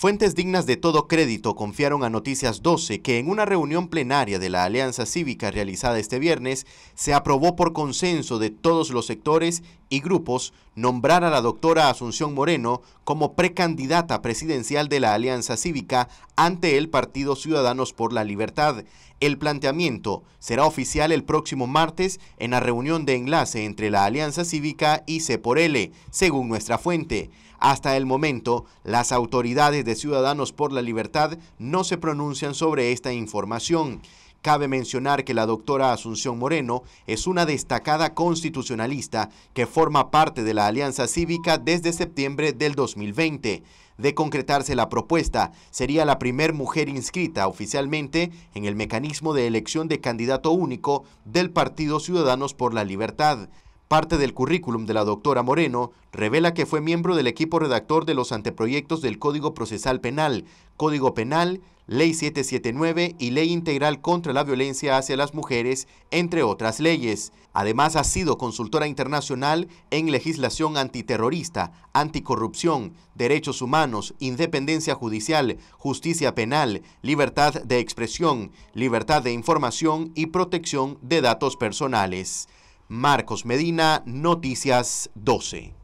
Fuentes dignas de todo crédito confiaron a Noticias 12 que en una reunión plenaria de la Alianza Cívica realizada este viernes se aprobó por consenso de todos los sectores y grupos nombrar a la doctora Asunción Moreno como precandidata presidencial de la Alianza Cívica ante el Partido Ciudadanos por la Libertad. El planteamiento será oficial el próximo martes en la reunión de enlace entre la Alianza Cívica y C por L, según nuestra fuente. Hasta el momento, las autoridades de Ciudadanos por la Libertad no se pronuncian sobre esta información. Cabe mencionar que la doctora Asunción Moreno es una destacada constitucionalista que forma parte de la Alianza Cívica desde septiembre del 2020. De concretarse la propuesta, sería la primer mujer inscrita oficialmente en el mecanismo de elección de candidato único del Partido Ciudadanos por la Libertad. Parte del currículum de la doctora Moreno revela que fue miembro del equipo redactor de los anteproyectos del Código Procesal Penal, Código Penal, Ley 779 y Ley Integral contra la Violencia hacia las Mujeres, entre otras leyes. Además, ha sido consultora internacional en legislación antiterrorista, anticorrupción, derechos humanos, independencia judicial, justicia penal, libertad de expresión, libertad de información y protección de datos personales. Marcos Medina, Noticias 12.